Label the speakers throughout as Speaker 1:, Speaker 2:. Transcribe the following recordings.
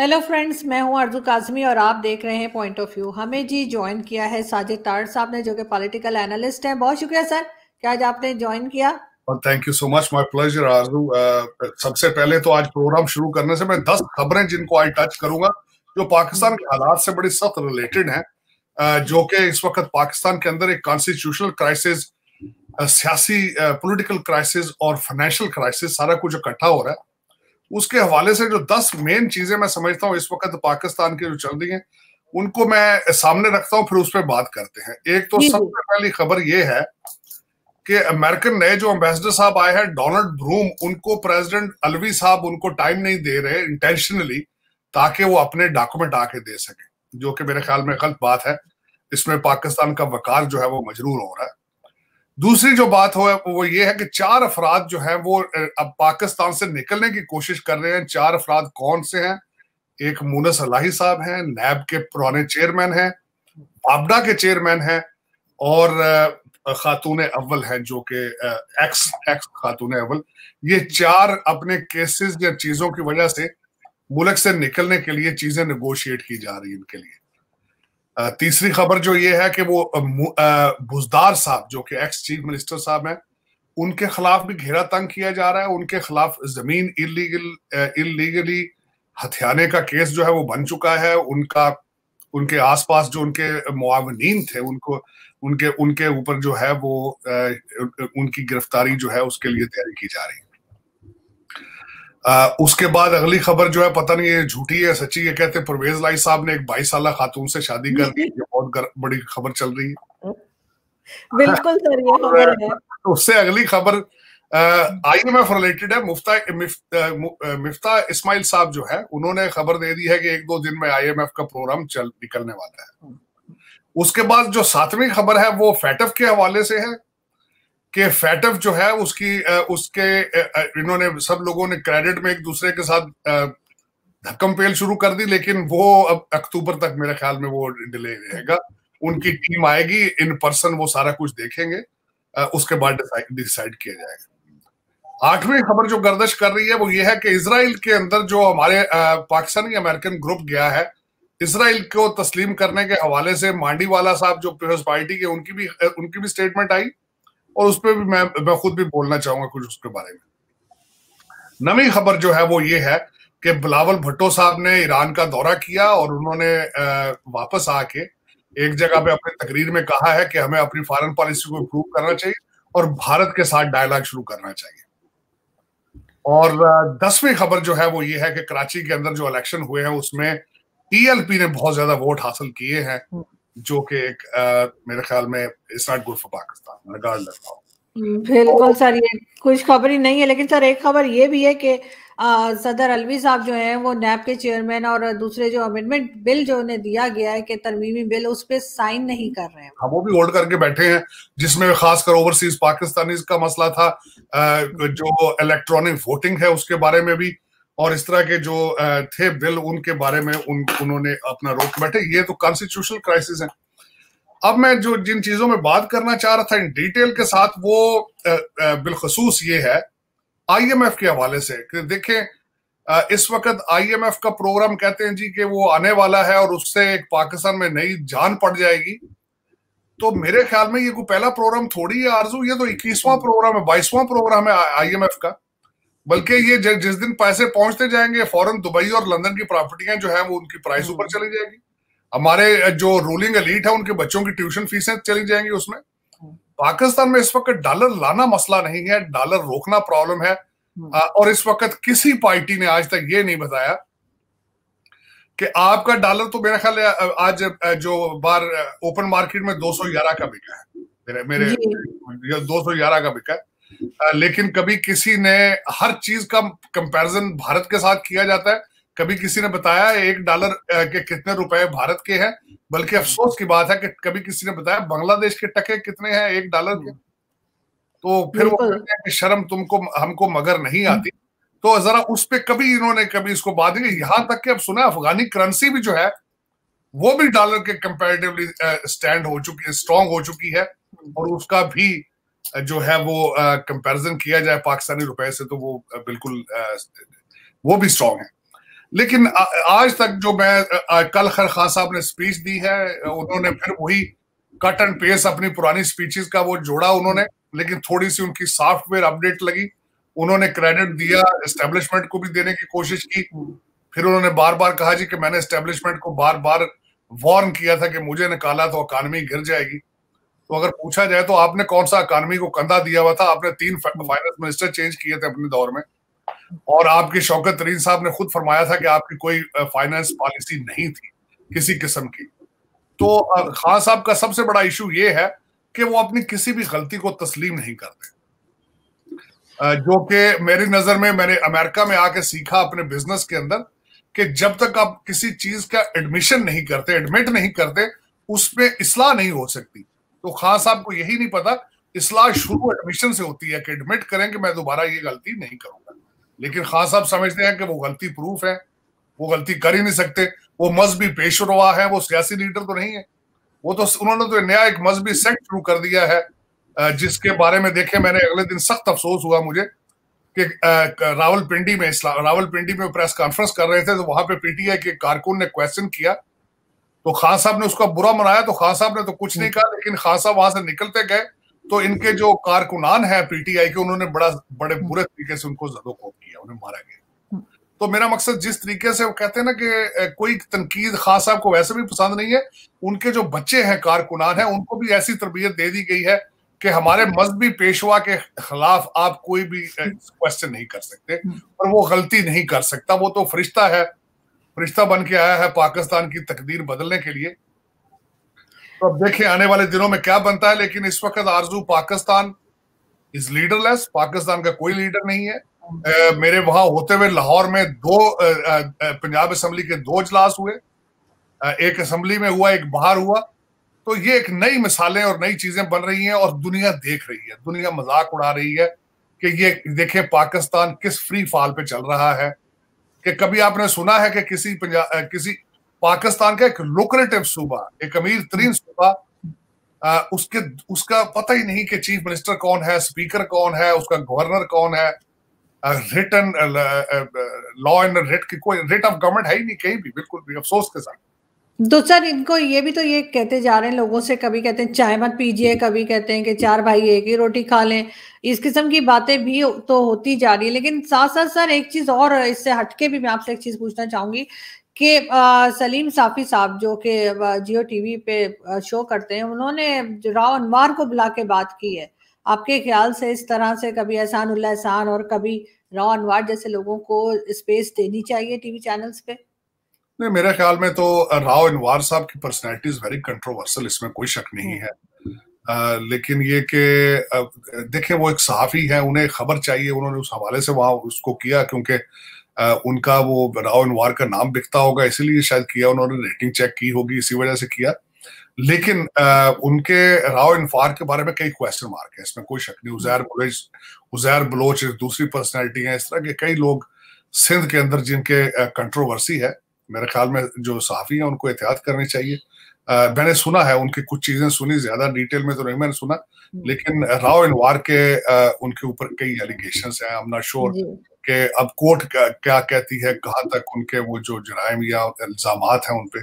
Speaker 1: Hello friends मैं हूं अर्जु काजमी और आप देख रहे हैं पॉइंट ऑफ व्यू हमें जी ज्वाइन किया है साजिद तार साहब ने जो कि पॉलिटिकल एनालिस्ट हैं बहुत शुक्रिया सर क्या आज आपने ज्वाइन किया
Speaker 2: thank you so much my pleasure Arzoo सबसे पहले तो आज प्रोग्राम शुरू करने से मैं दस खबरें जिनको आज टच करूंगा जो पाकिस्तान के हालात से बड़ी सख्त रिलेटेड है जो कि इस वक्त पाकिस्तान के अंदर एक कॉन्स्टिट्यूशनल क्राइसिस सियासी पॉलिटिकल क्राइसिस और फाइनेंशियल क्राइसिस सारा कुछ इकट्ठा हो रहा है उसके हवाले से जो दस मेन चीजें मैं समझता हूँ इस वक्त पाकिस्तान की जो चल रही है उनको मैं सामने रखता हूँ फिर उस पर बात करते हैं एक तो सबसे पहली खबर यह है कि अमेरिकन नए जो एम्बेसडर साहब आए हैं डोनाल्ड ब्रूम उनको प्रेसिडेंट अलवी साहब उनको टाइम नहीं दे रहे इंटेंशनली ताकि वो अपने डॉक्यूमेंट आके दे सके जो कि मेरे ख्याल में गलत बात है इसमें पाकिस्तान का वकार जो है वो मजरूर हो रहा है दूसरी जो बात हो वो ये है कि चार अफराद जो है वो अब पाकिस्तान से निकलने की कोशिश कर रहे हैं चार अफराद कौन से हैं एक मूनस अलाही साहब हैं नैब के पुराने चेयरमैन हैं आपडा के चेयरमैन हैं और खातून अव्वल हैं जो कि एक्स एक्स खातून अव्वल ये चार अपने केसेस या चीजों की वजह से मुल्क से निकलने के लिए चीजें निगोशिएट की जा रही इनके लिए तीसरी खबर जो ये है कि वो बुजदार साहब जो कि एक्स चीफ मिनिस्टर साहब हैं उनके खिलाफ भी घेरा तंग किया जा रहा है उनके खिलाफ जमीन इलीगल इलीगली हथियाने का केस जो है वो बन चुका है उनका उनके आसपास जो उनके मुआवनीन थे उनको उनके उनके ऊपर जो है वो उनकी गिरफ्तारी जो है उसके लिए तैयारी की जा रही है आ, उसके बाद अगली खबर जो है पता नहीं ये झूठी है सच्ची है कहते परवेज लाई साहब ने एक बाईस साल खातून से शादी कर ली ये बहुत गर, बड़ी खबर चल रही है बिल्कुल सर ये खबर है तो उससे अगली खबर आई एम एफ रिलेटेड है मुफ्ता मुफ्ता इस्माइल साहब जो है उन्होंने खबर दे दी है कि एक दो दिन में आईएमएफ का प्रोग्राम चल निकलने वाला है उसके बाद जो सातवीं खबर है वो फैटफ के हवाले से है कि फैटअप जो है उसकी उसके इन्होंने सब लोगों ने क्रेडिट में एक दूसरे के साथ धक्कम पेल शुरू कर दी लेकिन वो अब अक्टूबर तक मेरे ख्याल में वो डिले रहेगा उनकी टीम आएगी इन पर्सन वो सारा कुछ देखेंगे उसके बाद डिसाइड किया जाएगा आठवीं खबर जो गर्दश कर रही है वो ये है कि इसराइल के अंदर जो हमारे पाकिस्तानी अमेरिकन ग्रुप गया है इसराइल को तस्लीम करने के हवाले से मांडीवाला साहब जो पीपल्स पार्टी के उनकी भी उनकी भी स्टेटमेंट आई और उस पर भी मैं मैं खुद भी बोलना चाहूंगा कुछ उसके बारे में नवी खबर जो है वो ये है कि बिलावल भुट्टो साहब ने ईरान का दौरा किया और उन्होंने वापस आके एक जगह पे अपनी तकरीर में कहा है कि हमें अपनी फॉरन पॉलिसी को इम्प्रूव करना चाहिए और भारत के साथ डायलॉग शुरू करना चाहिए और दसवीं खबर जो है वो ये है कि कराची के अंदर जो इलेक्शन हुए हैं उसमें टीएलपी ने बहुत ज्यादा वोट हासिल किए हैं हम्म। जो कि मेरे ख्याल में it's not good for Pakistan
Speaker 1: बिल्कुल सर ये कुछ खबर ही नहीं है लेकिन सर एक खबर ये भी है कि सदर अलवी साहब जो हैं वो नैब के चेयरमैन और दूसरे जो अमेंडमेंट बिल जो उन्हें दिया गया है कि तरमीमी बिल उस पर साइन नहीं कर रहे हैं
Speaker 2: हम हाँ, वो भी होल्ड करके बैठे हैं जिसमें खासकर ओवरसीज पाकिस्तानी का मसला था जो इलेक्ट्रॉनिक वोटिंग है उसके बारे में भी और इस तरह के जो थे बिल उनके बारे में उन उन्होंने अपना रोक बैठे ये तो कॉन्स्टिट्यूशनल क्राइसिस है अब मैं जो जिन चीजों में बात करना चाह रहा था इन डिटेल के साथ वो बिलखसूस ये है आईएमएफ के हवाले से कि देखें इस वक्त आईएमएफ का प्रोग्राम कहते हैं जी कि वो आने वाला है और उससे एक पाकिस्तान में नई जान पड़ जाएगी तो मेरे ख्याल में ये कोई पहला प्रोग्राम थोड़ी है आरजू ये तो इक्कीसवां प्रोग्राम है बाईसवां प्रोग्राम है आईएमएफ का बल्कि ये जिस दिन पैसे पहुंचते जाएंगे फॉरन दुबई और लंदन की प्रॉपर्टियां जो है वो उनकी प्राइस ऊपर हम्म। चली जाएगी हमारे जो रूलिंग एलीट है उनके बच्चों की ट्यूशन फीसें चली जाएंगी उसमें हम्म। पाकिस्तान में इस वक्त डॉलर लाना मसला नहीं है डॉलर रोकना प्रॉब्लम है हम्म। और इस वक्त किसी पार्टी ने आज तक ये नहीं बताया कि आपका डॉलर तो मेरा ख्याल है आज जो बार ओपन मार्केट में 211 का बिका है मेरे मेरे 211 का बिका है लेकिन कभी किसी ने हर चीज का कंपैरिजन भारत के साथ किया जाता है कभी किसी ने बताया एक डॉलर के कितने रुपए भारत के हैं बल्कि अफसोस की बात है कि कभी किसी ने बताया बांग्लादेश के टके कितने हैं एक डॉलर के हम्म। तो फिर वो कहते हैं कि शर्म तुमको हमको मगर नहीं हम्म। आती तो जरा उस पर कभी इन्होंने कभी इसको बात नहीं यहां तक कि अब सुना अफगानी करेंसी भी जो है वो भी डॉलर के कंपेरेटिवली स्टैंड हो चुकी है स्ट्रांग हो चुकी है और उसका भी जो है वो कंपैरिजन किया जाए पाकिस्तानी रुपए से तो वो बिल्कुल वो भी स्ट्रांग है लेकिन आज तक जो मैं कल खर खान साहब ने स्पीच दी है उन्होंने फिर वही कट एंड पेस अपनी पुरानी स्पीचेस का वो जोड़ा उन्होंने लेकिन थोड़ी सी उनकी सॉफ्टवेयर अपडेट लगी उन्होंने क्रेडिट दिया एस्टेब्लिशमेंट को भी देने की कोशिश की फिर उन्होंने बार बार कहा जी कि मैंने एस्टेब्लिशमेंट को बार बार वार्न किया था कि मुझे निकाला तो इकानमी गिर जाएगी तो अगर पूछा जाए तो आपने कौन सा इकानमी को कंधा दिया हुआ था आपने तीन फाइनेंस मिनिस्टर चेंज किए थे अपने दौर में और आपके शौकत तरीन साहब ने खुद फरमाया था कि आपकी कोई फाइनेंस पॉलिसी नहीं थी किसी किस्म की तो खान साहब का सबसे बड़ा इशू ये है कि वो अपनी किसी भी गलती को तस्लीम नहीं करते जो कि मेरी नजर में मैंने अमेरिका में आके सीखा अपने बिजनेस के अंदर कि जब तक आप किसी चीज का एडमिशन नहीं करते एडमिट नहीं करते उसमें इसलाह नहीं हो सकती तो खान साहब को यही नहीं पता इसलाह शुरू एडमिशन से होती है कि एडमिट करें कि मैं दोबारा ये गलती नहीं करूंगा लेकिन खान साहब समझते हैं कि वो गलती प्रूफ है वो गलती कर ही नहीं सकते वो मजहबी पेशरवा है वो सियासी लीडर तो नहीं है वो तो उन्होंने तो नया एक मजहबी सेक्ट शुरू कर दिया है जिसके बारे में देखे मैंने अगले दिन सख्त अफसोस हुआ मुझे कि रावल पिंडी में रावल पिंडी में प्रेस कॉन्फ्रेंस कर रहे थे तो वहां पे पीटीआई के कारकुन ने क्वेश्चन किया तो खान साहब ने उसका बुरा मनाया तो खान साहब ने तो कुछ नहीं हम्म। कहा लेकिन खान साहब वहां से निकलते गए तो इनके जो कारकुनान है पीटीआई के उन्होंने बड़ा बड़े हम्म। बुरे तरीके से उनको जदोकोब किया उन्हें मारा गया हम्म। तो मेरा मकसद जिस तरीके से वो कहते हैं ना कि कोई तनकीद खास साहब को वैसे भी पसंद नहीं है उनके जो बच्चे हैं कारकुनान है उनको भी ऐसी तरबियत दे दी गई है कि हमारे मजहबी पेशवा के खिलाफ आप कोई भी क्वेश्चन नहीं कर सकते और वो गलती नहीं कर सकता वो तो फरिश्ता है रिश्ता बन के आया है पाकिस्तान की तकदीर बदलने के लिए तो अब देखिए आने वाले दिनों में क्या बनता है लेकिन इस वक्त आरजू पाकिस्तान इज लीडरलेस पाकिस्तान का कोई लीडर नहीं है ए, मेरे वहां होते हुए लाहौर में दो पंजाब असम्बली के दो इजलास हुए एक असम्बली में हुआ एक बाहर हुआ तो ये एक नई मिसालें और नई चीजें बन रही हैं और दुनिया देख रही है दुनिया मजाक उड़ा रही है कि ये देखें पाकिस्तान किस फ्री फाल पे चल रहा है कि कभी आपने सुना है कि किसी पंजाब किसी पाकिस्तान का एक लोकरेटिव सूबा एक अमीर तरीन सूबा उसके उसका पता ही नहीं कि चीफ मिनिस्टर कौन है स्पीकर कौन है उसका गवर्नर कौन है रिटर्न लॉ एंड रिट की कोई रिट ऑफ गवर्नमेंट है ही नहीं कहीं भी बिल्कुल भी अफसोस के साथ
Speaker 1: तो सर इनको ये भी तो ये कहते जा रहे हैं लोगों से कभी कहते हैं चाय मत पीजिए कभी कहते हैं कि चार भाई एक ही रोटी खा लें इस किस्म की बातें भी तो होती जा रही है लेकिन साथ साथ सर एक चीज और इससे हटके भी मैं आपसे एक चीज पूछना चाहूंगी कि सलीम साफी साहब जो कि जियो टीवी पे शो करते हैं उन्होंने राव अनवार को बुला के बात की है आपके ख्याल से इस तरह से कभी एहसान उल्ला एहसान और कभी राव अनवार जैसे लोगों को स्पेस देनी चाहिए टीवी चैनल्स पे
Speaker 2: नहीं मेरे ख्याल में तो राव इनवार साहब की पर्सनैलिटी इज वेरी कंट्रोवर्सल इसमें कोई शक नहीं है आ, लेकिन ये कि देखें वो एक सहाफ़ी है उन्हें खबर चाहिए उन्होंने उस हवाले से वहां उसको किया क्योंकि उनका वो राव इनवार का नाम बिकता होगा इसीलिए शायद किया उन्होंने रेटिंग चेक की होगी इसी वजह से किया लेकिन आ, उनके राव इनफार के बारे में कई क्वेश्चन मार्क है इसमें कोई शक नहीं उजैर बलोच उजैर बलोच दूसरी पर्सनैलिटी है इस तरह के कई लोग सिंध के अंदर जिनके कंट्रोवर्सी है मेरे ख्याल में जो सहाफ़ी हैं उनको एहतियात करनी चाहिए आ, मैंने सुना है उनकी कुछ चीजें सुनी ज्यादा डिटेल में तो नहीं मैंने सुना हम्म। लेकिन राव एनवार के आ, उनके ऊपर कई एलिगेशन हैं आई एम श्योर के अब कोर्ट क्या कहती है कहाँ तक उनके वो जो जराइम या इल्जाम हैं उन पर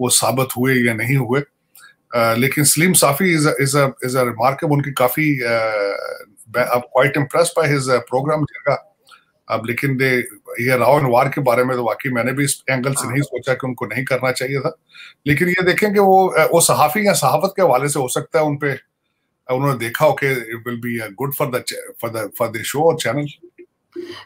Speaker 2: वो साबित हुए या नहीं हुए आ, लेकिन Saleem Safi is is is a remarkable उनकी काफी आ, quite impress by his program जगह अब लेकिन दे ये राव एंड वार के बारे में तो वाकई मैंने भी इस एंगल से नहीं हाँ। सोचा कि उनको नहीं करना चाहिए था लेकिन ये देखें कि वो वो सहाफ़ी या सहाफ़त के हवाले से हो सकता है उनपे उन्होंने देखा हो कि it will be good for the for the for the show और चैनल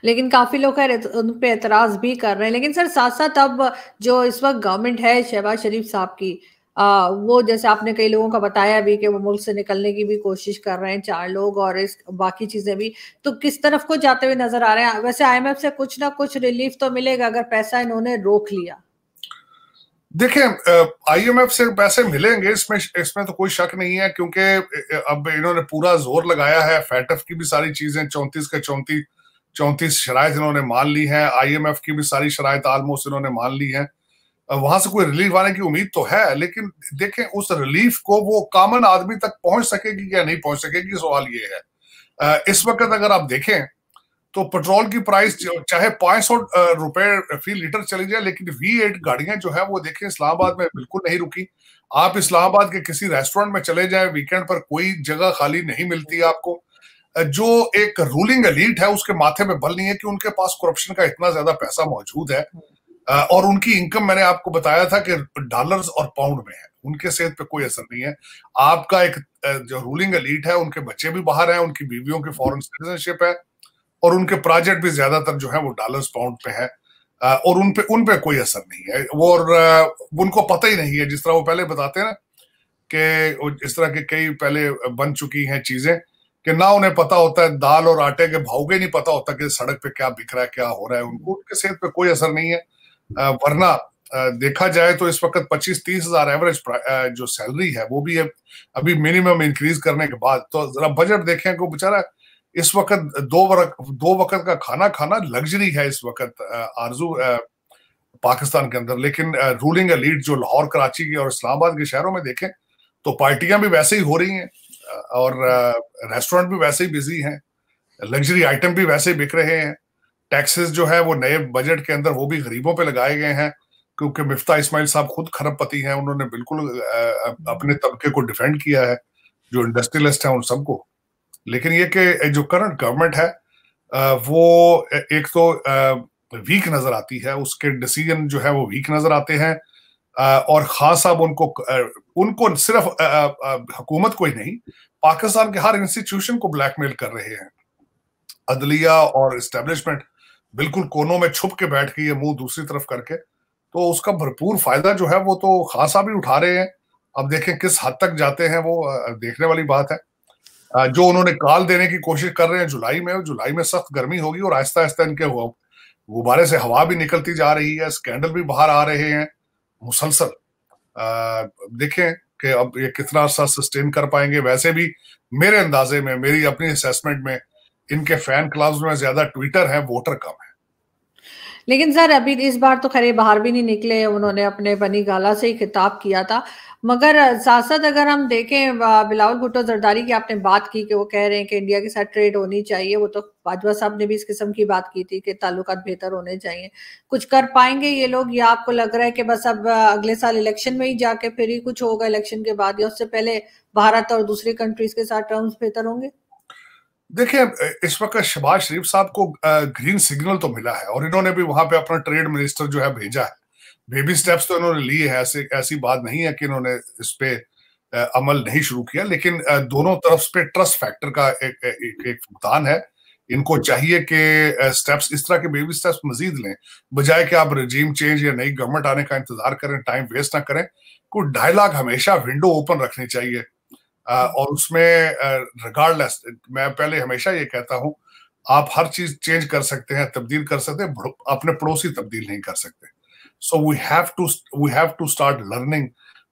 Speaker 1: लेकिन काफी लोग उन पे एतराज भी कर रहे हैं लेकिन सर साथ साथ अब जो इस वक्त गवर्नमेंट है शहबाज शरीफ साहब की आ, वो जैसे आपने कई लोगों का बताया भी कि वो मुल्क से निकलने की भी कोशिश कर रहे हैं चार लोग और इस बाकी चीजें भी तो किस तरफ को जाते हुए नजर आ रहे हैं वैसे आईएमएफ से कुछ ना कुछ रिलीफ तो मिलेगा अगर पैसा इन्होंने रोक लिया
Speaker 2: देखिए आईएमएफ से पैसे मिलेंगे इसमें इसमें तो कोई शक नहीं है क्योंकि अब इन्होंने पूरा जोर लगाया है फैटफ की भी सारी चीजें चौंतीस के चौंतीस चौंतीस शराय इन्होंने मान ली है आईएमएफ की भी सारी शराय आलमोस्ट इन्होंने मान ली है वहां से कोई रिलीफ आने की उम्मीद तो है लेकिन देखें उस रिलीफ को वो कॉमन आदमी तक पहुंच सकेगी या नहीं पहुंच सकेगी सवाल ये है इस वक्त अगर आप देखें तो पेट्रोल की प्राइस चाहे पांच सौ रुपए फी लीटर चली जाए लेकिन वी एट गाड़ियां जो है वो देखें इस्लामाबाद में बिल्कुल नहीं रुकी आप इस्लामाबाद के किसी रेस्टोरेंट में चले जाए वीकेंड पर कोई जगह खाली नहीं मिलती आपको जो एक रूलिंग अलीट है उसके माथे में बल नहीं है कि उनके पास करप्शन का इतना ज्यादा पैसा मौजूद है और उनकी इनकम मैंने आपको बताया था कि डॉलर्स और पाउंड में है उनके सेहत पे कोई असर नहीं है आपका एक जो रूलिंग अलीट है उनके बच्चे भी बाहर हैं उनकी बीवियों की फॉरेन सिटीजनशिप है और उनके प्रोजेक्ट भी ज्यादातर जो है वो डॉलर्स पाउंड पे है और उन पे उन पे कोई असर नहीं है वो और उनको पता ही नहीं है जिस तरह वो पहले बताते हैं ना कि इस तरह के कई पहले बन चुकी हैं चीजें कि ना उन्हें पता होता है दाल और आटे के भाव के नहीं पता होता कि सड़क पे क्या बिक रहा है क्या हो रहा है उनको उनके सेहत पे कोई असर नहीं है वरना देखा जाए तो इस वक्त पच्चीस तीस हजार एवरेज जो सैलरी है वो भी है अभी मिनिमम इंक्रीज करने के बाद तो जरा बजट देखें को बेचारा इस वक्त दो वरक, दो वक्त का खाना खाना लग्जरी है इस वक्त आरजू पाकिस्तान के अंदर लेकिन रूलिंग एलीट जो लाहौर कराची की और इस्लामाबाद के शहरों में देखें तो पार्टियां भी वैसे ही हो रही हैं और रेस्टोरेंट भी वैसे ही बिजी हैं लग्जरी आइटम भी वैसे ही बिक रहे हैं टैक्सेस जो है वो नए बजट के अंदर वो भी गरीबों पे लगाए गए हैं क्योंकि मिफ्ता इस्माइल साहब खुद खरबपति हैं उन्होंने बिल्कुल अपने तबके को डिफेंड किया है जो इंडस्ट्रियलिस्ट हैं उन सबको लेकिन ये कि जो करंट गवर्नमेंट है वो एक तो वीक नजर आती है उसके डिसीजन जो है वो वीक नजर आते हैं और खास साहब उनको उनको सिर्फ हुकूमत को ही नहीं पाकिस्तान के हर इंस्टीट्यूशन को ब्लैकमेल कर रहे हैं अदलिया और इस्टेब्लिशमेंट बिल्कुल कोनों में छुप के बैठ गई है मुंह दूसरी तरफ करके तो उसका भरपूर फायदा जो है वो तो खासा भी उठा रहे हैं अब देखें किस हद तक जाते हैं वो देखने वाली बात है जो उन्होंने काल देने की कोशिश कर रहे हैं जुलाई में जुलाई में सख्त गर्मी होगी और आहिस्ता आहिस्ता इनके गुब्बारे से हवा भी निकलती जा रही है स्कैंडल भी बाहर आ रहे हैं मुसलसल देखें कि अब ये कितना अर्सा सस्टेन कर पाएंगे वैसे भी मेरे अंदाजे में मेरी अपनी असेसमेंट में इनके फैन क्लब्स में ज्यादा ट्विटर है वोटर कम है
Speaker 1: लेकिन सर अभी इस बार तो खरे बाहर भी नहीं निकले उन्होंने अपने बनी गाला से ही खिताब किया था मगर साथ अगर हम देखें बिलावल भुट्टो जरदारी की आपने बात की कि वो कह रहे हैं कि इंडिया के साथ ट्रेड होनी चाहिए वो तो बाजवा साहब ने भी इस किस्म की बात की थी कि ताल्लुक बेहतर होने चाहिए कुछ कर पाएंगे ये लोग या आपको लग रहा है कि बस अब अगले साल इलेक्शन में ही जाके फिर ही कुछ होगा इलेक्शन के बाद या उससे पहले भारत और दूसरी कंट्रीज के साथ टर्म्स बेहतर
Speaker 2: होंगे देखिए इस वक्त शबाज शरीफ साहब को ग्रीन सिग्नल तो मिला है और इन्होंने भी वहां पे अपना ट्रेड मिनिस्टर जो है भेजा है बेबी स्टेप्स तो इन्होंने लिए है ऐसे ऐसी बात नहीं है कि इन्होंने इस पे अमल नहीं शुरू किया लेकिन दोनों तरफ पे ट्रस्ट फैक्टर का एक एक, एक भुगतान है इनको चाहिए कि स्टेप्स इस तरह के बेबी स्टेप्स मजीद लें बजाय कि आप रजीम चेंज या नई गवर्नमेंट आने का इंतजार करें टाइम वेस्ट ना करें कोई डायलॉग हमेशा विंडो ओपन रखनी चाहिए और उसमें रिगार्डलेस मैं पहले हमेशा ये कहता हूं आप हर चीज चेंज कर सकते हैं तब्दील कर सकते हैं अपने पड़ोसी तब्दील नहीं कर सकते so we have to we have to start learning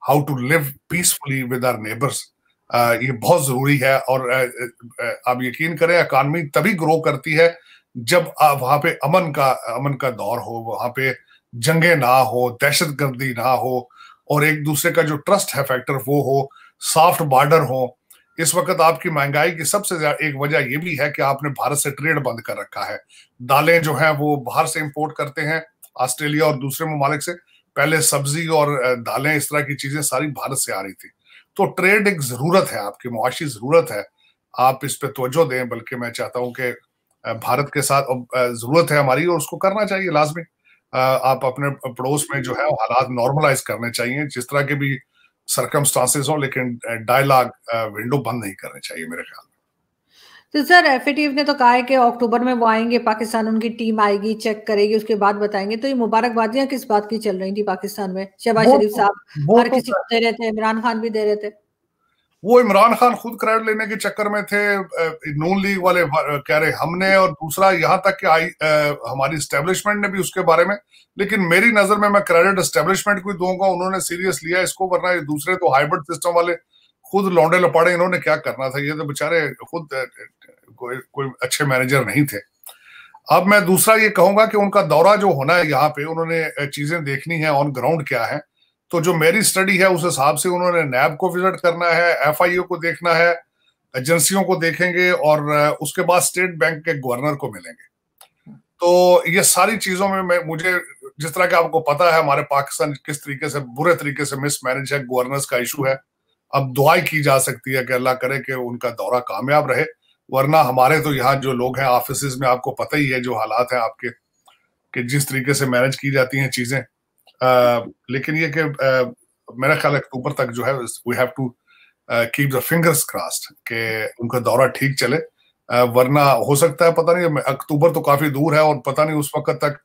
Speaker 2: how to live peacefully with our neighbours ये बहुत जरूरी है और आप यकीन करें इकानमी तभी ग्रो करती है जब वहां पे अमन का अमन का दौर हो वहां पे जंगे ना हो दहशत गर्दी ना हो और एक दूसरे का जो ट्रस्ट है फैक्टर वो हो सॉफ्ट बॉर्डर हो इस वक्त आपकी महंगाई की सबसे एक वजह यह भी है कि आपने भारत से ट्रेड बंद कर रखा है दालें जो हैं वो बाहर से इंपोर्ट करते हैं ऑस्ट्रेलिया और दूसरे ममालिक से पहले सब्जी और दालें इस तरह की चीजें सारी भारत से आ रही थी तो ट्रेड एक जरूरत है आपकी मुआशी जरूरत है आप इस पर तोजो दें बल्कि मैं चाहता हूँ कि भारत के साथ जरूरत है हमारी और उसको करना चाहिए लाजमी आप अपने पड़ोस में जो है हालात नॉर्मलाइज करने चाहिए जिस तरह के भी सरकमस्टांसेस हो लेकिन डायलॉग विंडो बंद नहीं करनी चाहिए मेरे ख्याल में
Speaker 1: तो सर एफ ने तो कहा है कि अक्टूबर में वो आएंगे पाकिस्तान उनकी टीम आएगी चेक करेगी उसके बाद बताएंगे तो ये मुबारकबादियां किस बात की चल रही थी पाकिस्तान में शहबाज शरीफ तो- साहब हर तो किसी को दे रहे थे इमरान खान भी दे रहे थे
Speaker 2: वो इमरान खान खुद क्रेडिट लेने के चक्कर में थे नून लीग वाले कह रहे हमने और दूसरा यहाँ तक कि आई आ, हमारी स्टेब्लिशमेंट ने भी उसके बारे में लेकिन मेरी नजर में मैं क्रेडिट स्टेब्लिशमेंट को दूंगा उन्होंने सीरियस लिया इसको वरना ये दूसरे तो हाइब्रिड सिस्टम वाले खुद लौंडे लपाड़े इन्होंने क्या करना था ये तो बेचारे खुद कोई कोई अच्छे मैनेजर नहीं थे अब मैं दूसरा ये कहूंगा कि उनका दौरा जो होना है यहाँ पे उन्होंने चीजें देखनी है ऑन ग्राउंड क्या है तो जो मेरी स्टडी है उस हिसाब से उन्होंने नैब को विजिट करना है एफ को देखना है एजेंसियों को देखेंगे और उसके बाद स्टेट बैंक के गवर्नर को मिलेंगे तो ये सारी चीजों में मैं मुझे जिस तरह के आपको पता है हमारे पाकिस्तान किस तरीके से बुरे तरीके से मिसमैनेज है गवर्नर्स का इशू है अब दुआई की जा सकती है कि अल्लाह करे कि उनका दौरा कामयाब रहे वरना हमारे तो यहाँ जो लोग हैं ऑफिस में आपको पता ही है जो हालात है आपके कि जिस तरीके से मैनेज की जाती हैं चीजें Uh, लेकिन ये कि uh, मेरा ख्याल है अक्टूबर तक जो है we have to keep the fingers crossed के उनका दौरा ठीक चले uh, वरना हो सकता है पता नहीं अक्टूबर तो काफी दूर है और पता नहीं उस वक्त तक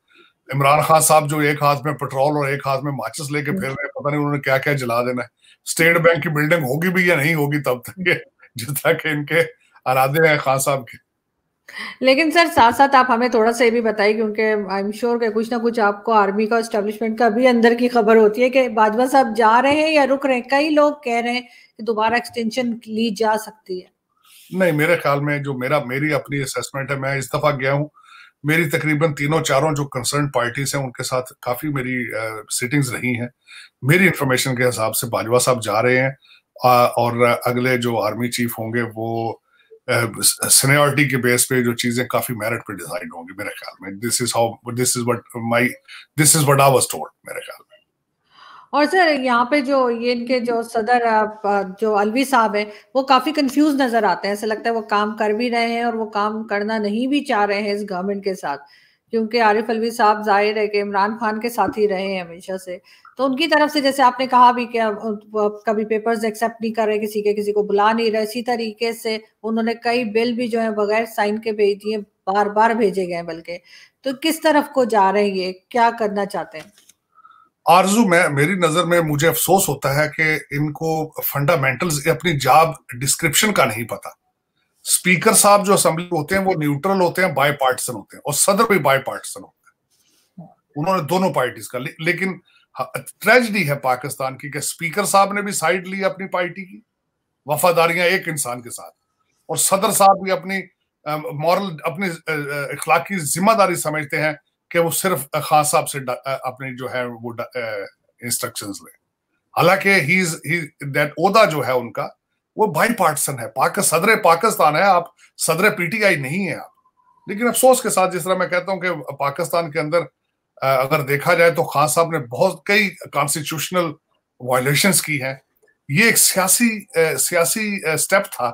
Speaker 2: इमरान खान साहब जो एक हाथ में पेट्रोल और एक हाथ में माचिस लेके हम्म। फिर रहे हैं पता नहीं उन्होंने क्या क्या जला देना है स्टेट बैंक की बिल्डिंग होगी भी या नहीं होगी तब तक जिस तरह के इनके अराधे हैं खान साहब के
Speaker 1: लेकिन सर साथ साथ आप हमें थोड़ा सा ये भी बताइए क्योंकि आई एम श्योर के कुछ ना कुछ आपको आर्मी का स्टेब्लिशमेंट का भी अंदर की खबर होती है कि बाजवा साहब जा रहे हैं या रुक रहे हैं कई लोग कह रहे हैं कि दोबारा एक्सटेंशन ली जा सकती है
Speaker 2: नहीं मेरे ख्याल में जो मेरा मेरी अपनी असेसमेंट है मैं इस दफा गया हूँ मेरी तकरीबन तीनों चारों जो कंसर्न पार्टीज हैं उनके साथ काफी मेरी सिटिंग्स रही हैं मेरी इंफॉर्मेशन के हिसाब से बाजवा साहब जा रहे हैं और अगले जो आर्मी चीफ होंगे वो सीनियरिटी के बेस पे जो चीजें काफी मेरिट पे डिसाइड होंगी मेरे ख्याल में this is how this is what my this is what I was told मेरे ख्याल में
Speaker 1: और सर यहाँ पे जो ये इनके जो सदर जो अलवी साहब है वो काफी कंफ्यूज नजर आते हैं ऐसा लगता है वो काम कर भी रहे हैं और वो काम करना नहीं भी चाह रहे हैं इस गवर्नमेंट के साथ क्योंकि आरिफ अलवी साहब जाहिर है कि इमरान खान के साथ ही रहे हैं हमेशा से तो उनकी तरफ से जैसे आपने कहा भी कि कभी पेपर्स एक्सेप्ट नहीं कर रहे किसी के किसी को बुला नहीं रहे इसी तरीके से उन्होंने कई बिल भी जो है बगैर साइन के भेज दिए बार बार भेजे गए बल्कि तो किस तरफ को जा रहे हैं ये क्या करना चाहते हैं
Speaker 2: आरजू मैं मेरी नजर में मुझे अफसोस होता है कि इनको फंडामेंटल्स अपनी जॉब डिस्क्रिप्शन का नहीं पता स्पीकर साहब जो असेंबली होते हैं वो न्यूट्रल होते हैं बाय पार्टिसन होते हैं और सदर भी बाय पार्टिसन होते हैं उन्होंने दोनों पार्टीज का ले, लेकिन ट्रेजिडी है पाकिस्तान की कि स्पीकर साहब ने भी साइड ली अपनी पार्टी की वफादारियां एक इंसान के साथ और सदर साहब भी अपनी मॉरल अपनी इखलाकी जिम्मेदारी समझते हैं कि वो सिर्फ खान साहब से अपने जो है वो इंस्ट्रक्शंस लें हालांकि ही दैट ओदा जो है उनका वो बाई पार्टसन है पाक सदर पाकिस्तान है आप सदर पीटीआई नहीं है आप लेकिन अफसोस के साथ जिस तरह मैं कहता हूं कि पाकिस्तान के अंदर अगर देखा जाए तो खान साहब ने बहुत कई कॉन्स्टिट्यूशनल वायलेशंस की हैं ये एक सियासी सियासी स्टेप था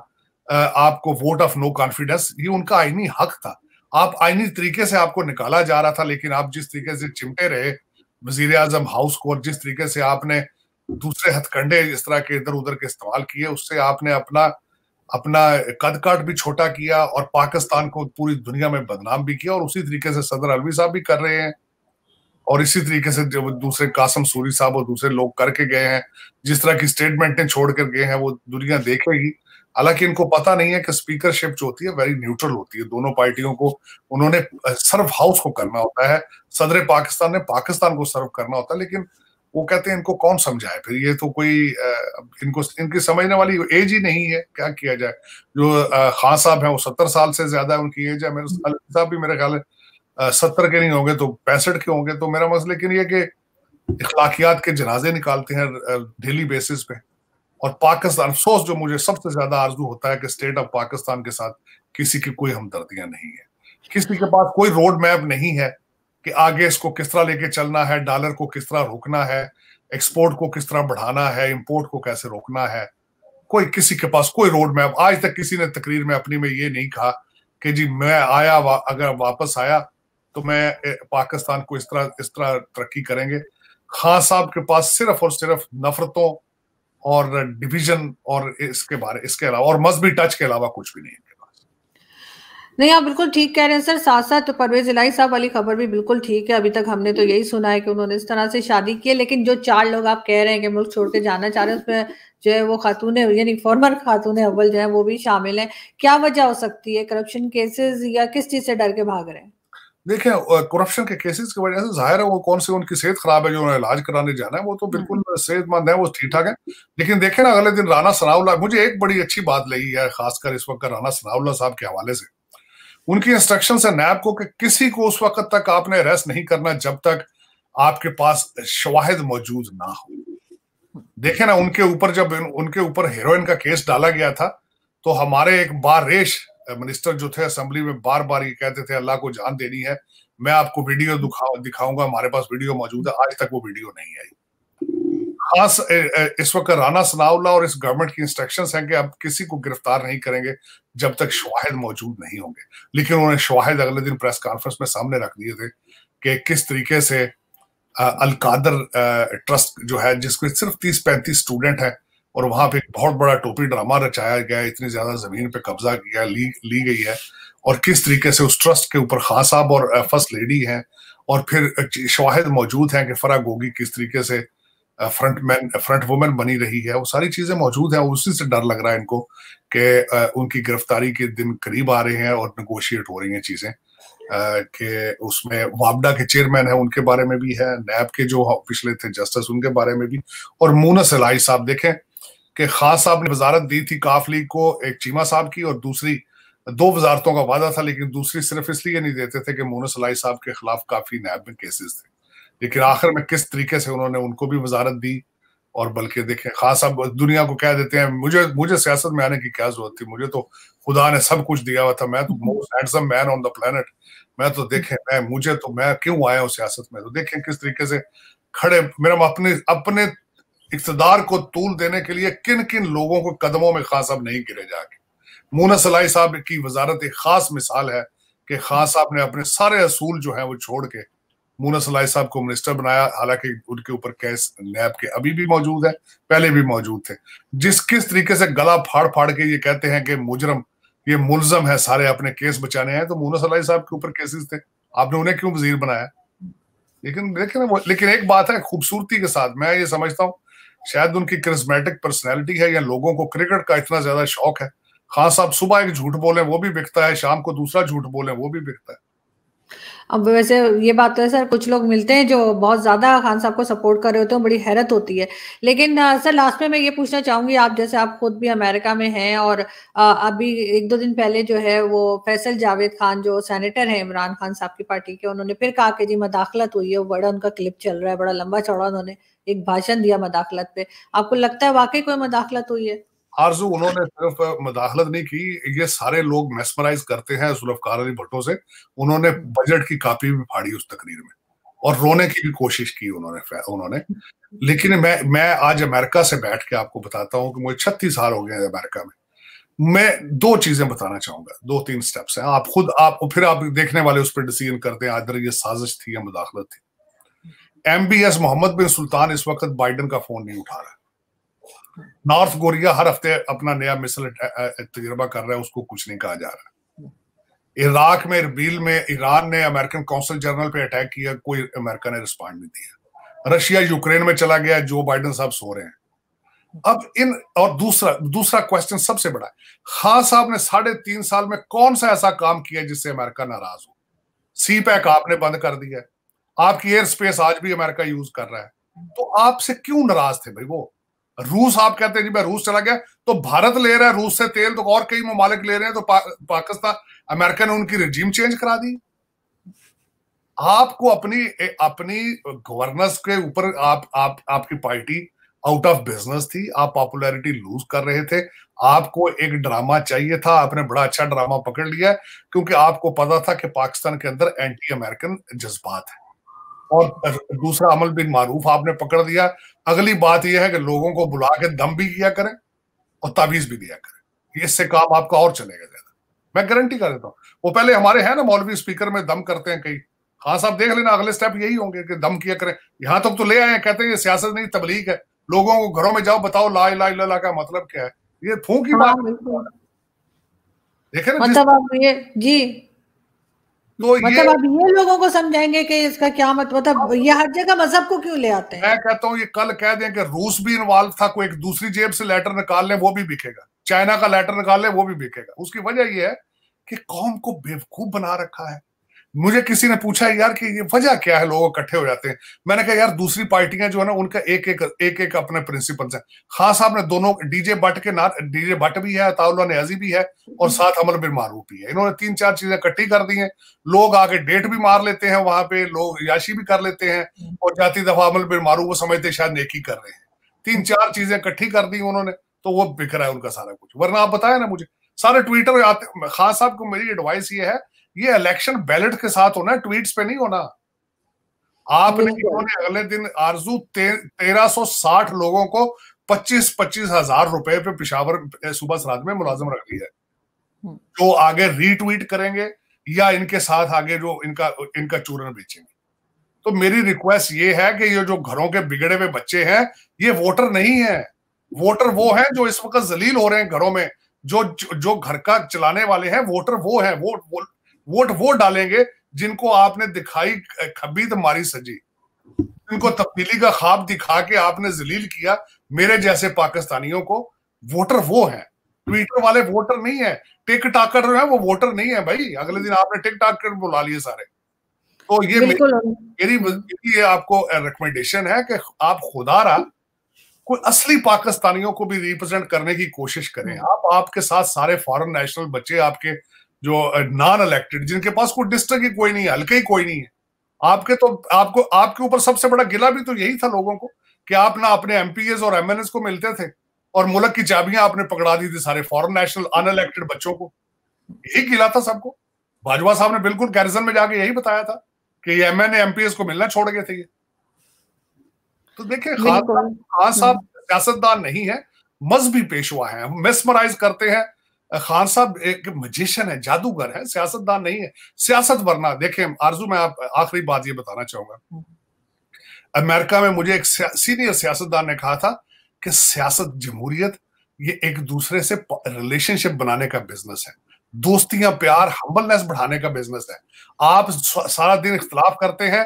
Speaker 2: आपको वोट ऑफ नो कॉन्फिडेंस ये उनका आईनी हक था आप आईनी तरीके से आपको निकाला जा रहा था लेकिन आप जिस तरीके से चिमटे रहे वजीर आजम हाउस को और जिस तरीके से आपने दूसरे हथकंडे इस तरह के इधर उधर के इस्तेमाल किए उससे आपने अपना अपना कद काट भी छोटा किया और पाकिस्तान को पूरी दुनिया में बदनाम भी किया और उसी तरीके से सदर अलवी साहब भी कर रहे हैं और इसी तरीके से जब दूसरे कासम सूरी साहब और दूसरे लोग करके गए हैं जिस तरह की स्टेटमेंटें छोड़ कर गए हैं वो दुनिया देखेगी हालांकि इनको पता नहीं है कि स्पीकरशिप जो होती है वेरी न्यूट्रल होती है दोनों पार्टियों को उन्होंने सर्व हाउस को करना होता है सदर पाकिस्तान ने पाकिस्तान को सर्व करना होता है लेकिन वो कहते हैं इनको कौन समझाए फिर ये तो कोई इनको इनकी समझने वाली एज ही नहीं है क्या किया जाए जो खान साहब है वो सत्तर साल से ज्यादा उनकी एज है मेरे हम्म। साहब भी मेरे ख्याल सत्तर के नहीं होंगे तो पैंसठ के होंगे तो मेरा मसला लेकिन ये कि इखलाकियात के जनाजे निकालते हैं डेली बेसिस पे और पाकिस्तान अफसोस जो मुझे सबसे ज्यादा आर्जू होता है कि स्टेट ऑफ पाकिस्तान के साथ किसी की कोई हमदर्दियां नहीं है किसी के पास कोई रोड मैप नहीं है कि आगे इसको किस तरह लेके चलना है डॉलर को किस तरह रोकना है एक्सपोर्ट को किस तरह बढ़ाना है इम्पोर्ट को कैसे रोकना है कोई किसी के पास कोई रोड मैप आज तक किसी ने तकरीर में अपनी में ये नहीं कहा कि जी मैं आया वा, अगर वापस आया तो मैं पाकिस्तान को इस तरह इस तरह तरक्की करेंगे खान साहब के पास सिर्फ और सिर्फ नफरतों और डिवीजन और इसके बारे इसके अलावा और मजहबी टच के अलावा कुछ भी नहीं है
Speaker 1: नहीं आप बिल्कुल ठीक कह रहे हैं सर साथ साथ तो परवेज इलाही साहब वाली खबर भी बिल्कुल ठीक है अभी तक हमने तो यही सुना है कि उन्होंने इस तरह से शादी की है लेकिन जो चार लोग आप कह रहे हैं कि मुल्क छोड़ के जाना चाह रहे हैं उसमें जो है वो खातून यानी फॉर्मर खातून अव्वल जो है वो भी शामिल है क्या वजह हो सकती है करप्शन केसेस या किस चीज से डर के भाग रहे हैं
Speaker 2: देखिए करप्शन के केसेस की वजह से जाहिर है वो कौन से उनकी सेहत खराब है जो उन्हें इलाज कराने जाना है वो तो हम्म। बिल्कुल सेहतमंद है वो ठीक ठाक है लेकिन देखे ना अगले दिन राना सनाउल्ला मुझे एक बड़ी अच्छी बात लगी है खासकर इस वक्त राना सनाउल्ला साहब के हवाले से उनकी इंस्ट्रक्शन है नैब को कि किसी को उस वक्त तक आपने अरेस्ट नहीं करना जब तक आपके पास शवाहिद मौजूद ना हो देखे ना उनके ऊपर जब उनके ऊपर हेरोइन का केस डाला गया था तो हमारे एक बार रेश मिनिस्टर जो थे असेंबली में बार बार ये कहते थे अल्लाह को जान देनी है मैं आपको वीडियो दिखाऊंगा हमारे पास वीडियो मौजूद है आज तक वो वीडियो नहीं आई खास इस वक्त राना सनाउल्ला और इस गवर्नमेंट की इंस्ट्रक्शन है कि अब किसी को गिरफ्तार नहीं करेंगे जब तक शवाहिद मौजूद नहीं होंगे लेकिन उन्होंने शवाहद अगले दिन प्रेस कॉन्फ्रेंस में सामने रख दिए थे कि किस तरीके से अलकादर ट्रस्ट जो है जिसके सिर्फ तीस पैंतीस स्टूडेंट है और वहां पे एक बहुत बड़ा टोपी ड्रामा रचाया गया है इतनी ज्यादा जमीन पे कब्जा किया ली ली गई है और किस तरीके से उस ट्रस्ट के ऊपर खान साहब और फर्स्ट लेडी हैं और फिर शवाहिद मौजूद हैं कि फरा गोगी किस तरीके से फ्रंट मैन फ्रंट वुमेन बनी रही है वो सारी चीजें मौजूद है उसी से डर लग रहा है इनको कि उनकी गिरफ्तारी के दिन करीब आ रहे हैं और नगोशिएट हो रही हैं चीजें कि उसमें वाबडा के चेयरमैन है उनके बारे में भी है नैब के जो पिछले थे जस्टिस उनके बारे में भी और मोनस सलाई साहब देखें कि खास साहब ने वजारत दी थी काफ लीग को एक चीमा साहब की और दूसरी दो वजारतों का वादा था लेकिन दूसरी सिर्फ इसलिए नहीं देते थे कि मोनस सलाई साहब के खिलाफ काफी नैब में केसेस थे लेकिन आखिर में किस तरीके से उन्होंने उनको भी वजारत दी और बल्कि देखें खास अब दुनिया को कह देते हैं मुझे मुझे सियासत में आने की क्या जरूरत थी मुझे तो खुदा ने सब कुछ दिया हुआ था मैं तो most handsome man on the planet मैं तो देखें मैं मुझे तो मैं क्यों आया हूँ सियासत में तो देखें किस तरीके से खड़े मेरा अपने अपने इकतदार को तूल देने के लिए किन किन लोगों को कदमों में खास अब नहीं गिरे जाके मोना सलाई साहब की वजारत एक खास मिसाल है कि खान साहब ने अपने सारे असूल जो है वो छोड़ के मूना सलाई साहब को मिनिस्टर बनाया हालांकि उनके ऊपर केस लैब के अभी भी मौजूद है पहले भी मौजूद थे जिस किस तरीके से गला फाड़ फाड़ के ये कहते हैं कि मुजरम ये मुलजम है सारे अपने केस बचाने हैं तो मूना सलाई साहब के ऊपर केसेस थे आपने उन्हें क्यों वजीर बनाया लेकिन लेकिन लेकिन एक बात है खूबसूरती के साथ मैं ये समझता हूँ शायद उनकी क्रिस्मेटिक पर्सनैलिटी है या लोगों को क्रिकेट का इतना ज्यादा शौक है खान साहब सुबह एक झूठ बोले वो भी बिकता है शाम को दूसरा झूठ बोले वो भी बिकता है
Speaker 1: अब वैसे ये बात तो है सर कुछ लोग मिलते हैं जो बहुत ज्यादा खान साहब को सपोर्ट कर रहे होते हैं बड़ी हैरत होती है लेकिन सर लास्ट में मैं ये पूछना चाहूंगी आप जैसे आप खुद भी अमेरिका में हैं और अभी एक दो दिन पहले जो है वो फैसल जावेद खान जो सेनेटर हैं इमरान खान साहब की पार्टी के उन्होंने फिर कहा कि जी मदाखलत हुई है बड़ा उनका क्लिप चल रहा है बड़ा लंबा चौड़ा उन्होंने एक भाषण दिया मदाखलत पे आपको लगता है वाकई कोई मदाखलत हुई है
Speaker 2: आरजू उन्होंने सिर्फ मदाखलत नहीं की ये सारे लोग मेस्मराइज करते हैं जुल्फकार अली भट्टो से उन्होंने बजट की कापी भी फाड़ी उस तकरीर में और रोने की भी कोशिश की उन्होंने उन्होंने लेकिन मैं मैं आज अमेरिका से बैठ के आपको बताता हूँ कि मुझे छत्तीस साल हो गए अमेरिका में मैं दो चीजें बताना चाहूंगा दो तीन स्टेप्स हैं आप खुद आप फिर आप देखने वाले उस पर डिसीजन करते हैं आदर ये साजिश थी या मुदाखलत थी M B S Mohammed bin Sultan इस वक्त बाइडन का फोन नहीं उठा रहा नॉर्थ कोरिया हर हफ्ते अपना नया मिसल तजर्बा कर रहा है उसको कुछ नहीं कहा जा रहा इराक में रबील में ईरान ने अमेरिकन काउंसिल जनरल पे अटैक किया कोई अमेरिका ने रिस्पॉन्ड नहीं दिया रशिया यूक्रेन में चला गया जो बाइडन साहब सो रहे हैं अब इन और दूसरा दूसरा क्वेश्चन सबसे बड़ा है खान साहब ने साढ़े तीन साल में कौन सा ऐसा काम किया जिससे अमेरिका नाराज हो सी पैक आपने बंद कर दिया आपकी एयर स्पेस आज भी अमेरिका यूज कर रहा है तो आपसे क्यों नाराज थे भाई वो रूस आप कहते हैं जी मैं रूस चला गया तो भारत ले रहा है रूस से तेल तो और कई ममालिक ले रहे हैं तो पा, पाकिस्तान अमेरिका ने उनकी रिजीम चेंज करा दी आपको अपनी अपनी गवर्नेंस के ऊपर आप आप आपकी पार्टी आउट ऑफ बिजनेस थी आप पॉपुलैरिटी लूज कर रहे थे आपको एक ड्रामा चाहिए था आपने बड़ा अच्छा ड्रामा पकड़ लिया क्योंकि आपको पता था कि पाकिस्तान के अंदर एंटी अमेरिकन जज्बात है और दूसरा अमल बिन मारूफ आपने पकड़ दिया अगली बात यह है कि लोगों को बुला के दम भी किया करें और तावीज भी दिया करें इससे काम आपका और चलेगा ज्यादा मैं गारंटी कर देता हूँ वो पहले हमारे हैं ना मौलवी स्पीकर में दम करते हैं कई खान हाँ साहब देख लेना अगले स्टेप यही होंगे कि दम किया करें यहां तक तो ले आए हैं कहते हैं ये सियासत नहीं तबलीग है लोगों को घरों में जाओ बताओ ला ला ला, का मतलब क्या है ये फूक की हाँ, बात देखे ना मतलब
Speaker 1: आप ये जी मतलब ये, अब ये लोगों को समझाएंगे कि इसका क्या मतलब मतलब ये हर जगह मजहब को क्यों ले आते
Speaker 2: हैं मैं कहता हूँ ये कल कह दें कि रूस भी इन्वॉल्व था कोई एक दूसरी जेब से लेटर निकाल ले वो भी बिकेगा चाइना का लेटर निकाल ले वो भी बिकेगा उसकी वजह यह है कि कौम को बेवकूफ बना रखा है मुझे किसी ने पूछा यार कि ये वजह क्या है लोग इकट्ठे हो जाते हैं मैंने कहा यार दूसरी पार्टियां जो है ना उनका एक एक एक एक अपने प्रिंसिपल्स हैं खास साहब ने दोनों डीजे भट्ट के नाथ डीजे भट्ट भी है ताउल्ला नेजी भी है और साथ अमर बिन मारूफ भी है इन्होंने तीन चार चीजें इकट्ठी कर दी है लोग आके डेट भी मार लेते हैं वहां पे लोग याशी भी कर लेते हैं और जाती दफा अमल बिन मारूफ वो समझते शायद नेकी कर रहे हैं तीन चार चीजें इकट्ठी कर दी उन्होंने तो वो बिखरा है उनका सारा कुछ वरना आप बताया ना मुझे सारे ट्विटर आते खास साहब को मेरी एडवाइस ये है ये इलेक्शन बैलेट के साथ होना ट्वीट पे नहीं होना आपने इन्होंने अगले दिन आरजू तेरह सौ साठ लोगों को पच्चीस पच्चीस हजार रुपए पे पिशावर सुबह सराज में मुलाजम रख लिया है हम्म। जो आगे रीट्वीट करेंगे या इनके साथ आगे जो इनका इनका चूरण बेचेंगे तो मेरी रिक्वेस्ट ये है कि ये जो घरों के बिगड़े हुए बच्चे हैं ये वोटर नहीं है वोटर वो है जो इस वक्त जलील हो रहे हैं घरों में जो जो घर का चलाने वाले हैं वोटर वो है वो, वो वोट वो डालेंगे जिनको आपने दिखाई खबीत तो मारी सजी जिनको तब्दीली का खाब दिखा के आपने जलील किया मेरे जैसे पाकिस्तानियों को वोटर वो है ट्विटर वाले वोटर नहीं है टिक टाकर जो है वो वोटर नहीं है भाई अगले दिन आपने टिक टाक कर बुला लिए सारे तो ये मेरी ये आपको रिकमेंडेशन है कि आप खुदा रहा कोई असली पाकिस्तानियों को भी रिप्रेजेंट करने की कोशिश करें हम्म। आप आपके साथ सारे फॉरेन नेशनल बच्चे आपके जो नॉन इलेक्टेड जिनके पास कोई डिस्ट्रिक्ट ही कोई नहीं है हल्के ही कोई नहीं है आपके तो आपको आपके ऊपर सबसे बड़ा गिला भी तो यही था लोगों को कि आप ना अपने एम और एम को मिलते थे और मुल्क की चाबियां आपने पकड़ा दी थी सारे फॉरन नेशनल अनइलेक्टेड बच्चों को यही गिला था सबको भाजपा साहब ने बिल्कुल गैरिजन में जाके यही बताया था कि ये एम एन एमपीएस को मिलना छोड़ गए थे ये तो देखिए खान साहब सियासतदान नहीं है पेश पेशवा है मिसमराइज करते हैं खान साहब एक मजिशन है जादूगर है सियासतदान नहीं है सियासत वरना देखें आरजू मैं आप आखिरी बात ये बताना चाहूंगा अमेरिका में मुझे एक सीनियर सियासतदान ने कहा था कि सियासत जमहूरियत ये एक दूसरे से रिलेशनशिप बनाने का बिजनेस है दोस्तियां प्यार हम्बलनेस बढ़ाने का बिजनेस है आप सारा दिन इख्तलाफ करते हैं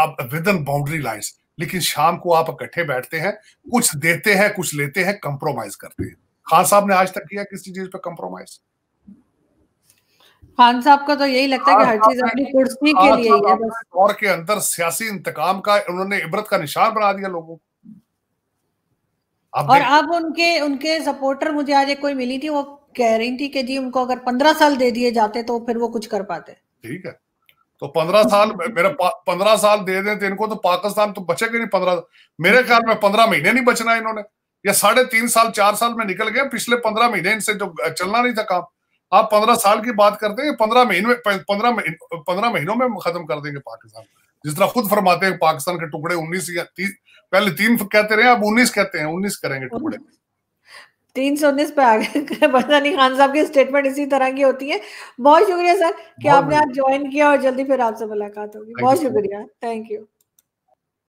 Speaker 2: आप विद इन बाउंड्री लाइन्स लेकिन शाम को आप इकट्ठे बैठते हैं कुछ देते हैं कुछ लेते हैं कंप्रोमाइज करते हैं खान साहब ने आज तक किया किसी चीज पे कॉम्प्रोमाइज
Speaker 1: खान साहब का तो यही लगता है कि हर चीज अपनी कुर्सी के लिए ही है
Speaker 2: और के अंदर सियासी इंतकाम का उन्होंने इबरत का निशान बना दिया लोगों को और अब
Speaker 1: उनके उनके सपोर्टर मुझे आज एक कोई मिली थी वो कह रही थी कि जी उनको अगर पंद्रह साल दे दिए जाते तो फिर वो कुछ कर पाते
Speaker 2: ठीक है तो पंद्रह साल मेरा पंद्रह साल दे दें तो इनको तो पाकिस्तान तो बचेगा नहीं पंद्रह मेरे ख्याल में पंद्रह महीने नहीं बचना इन्होंने या साढ़े तीन साल चार साल में निकल गए पिछले पंद्रह महीने इनसे जो चलना नहीं था काम आप पंद्रह साल की बात करते हैं पंद्रह महीने पंद्रह पंद्रह महीनों में खत्म कर देंगे पाकिस्तान जिस तरह खुद फरमाते हैं पाकिस्तान के टुकड़े उन्नीस या ती, पहले तीन कहते रहे अब उन्नीस कहते हैं उन्नीस करेंगे टुकड़े
Speaker 1: तीन सौ उन्नीस पे आ गए पता खान साहब की स्टेटमेंट इसी तरह की होती है बहुत शुक्रिया सर कि आपने आज ज्वाइन किया और जल्दी फिर आपसे मुलाकात होगी बहुत शुक्रिया थैंक यू